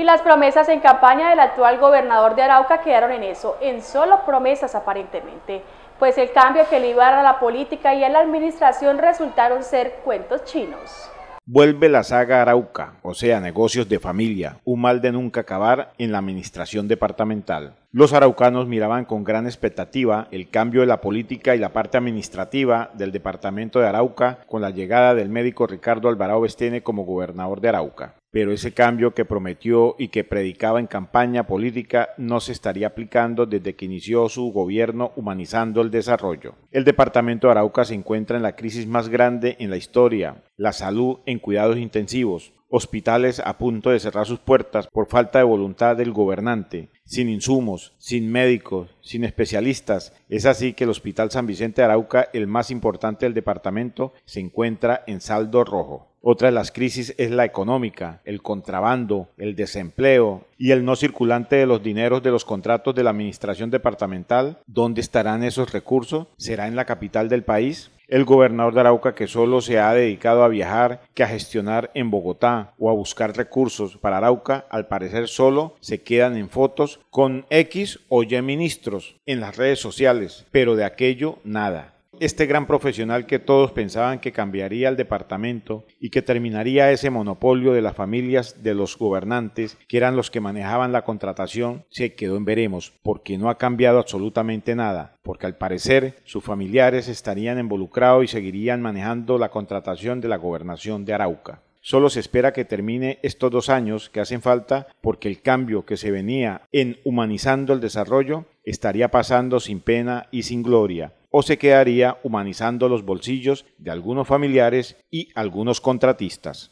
Y las promesas en campaña del actual gobernador de Arauca quedaron en eso, en solo promesas aparentemente, pues el cambio que le iba a a la política y a la administración resultaron ser cuentos chinos. Vuelve la saga Arauca, o sea, negocios de familia, un mal de nunca acabar en la administración departamental. Los araucanos miraban con gran expectativa el cambio de la política y la parte administrativa del departamento de Arauca con la llegada del médico Ricardo Alvarado Bestene como gobernador de Arauca. Pero ese cambio que prometió y que predicaba en campaña política no se estaría aplicando desde que inició su gobierno humanizando el desarrollo. El departamento de Arauca se encuentra en la crisis más grande en la historia, la salud en cuidados intensivos, hospitales a punto de cerrar sus puertas por falta de voluntad del gobernante, sin insumos, sin médicos, sin especialistas. Es así que el Hospital San Vicente de Arauca, el más importante del departamento, se encuentra en saldo rojo. Otra de las crisis es la económica, el contrabando, el desempleo y el no circulante de los dineros de los contratos de la administración departamental. ¿Dónde estarán esos recursos? ¿Será en la capital del país? El gobernador de Arauca, que solo se ha dedicado a viajar que a gestionar en Bogotá o a buscar recursos para Arauca, al parecer solo se quedan en fotos con X o Y ministros en las redes sociales, pero de aquello nada este gran profesional que todos pensaban que cambiaría el departamento y que terminaría ese monopolio de las familias de los gobernantes, que eran los que manejaban la contratación, se quedó en veremos, porque no ha cambiado absolutamente nada, porque al parecer sus familiares estarían involucrados y seguirían manejando la contratación de la gobernación de Arauca. Solo se espera que termine estos dos años que hacen falta porque el cambio que se venía en humanizando el desarrollo estaría pasando sin pena y sin gloria o se quedaría humanizando los bolsillos de algunos familiares y algunos contratistas.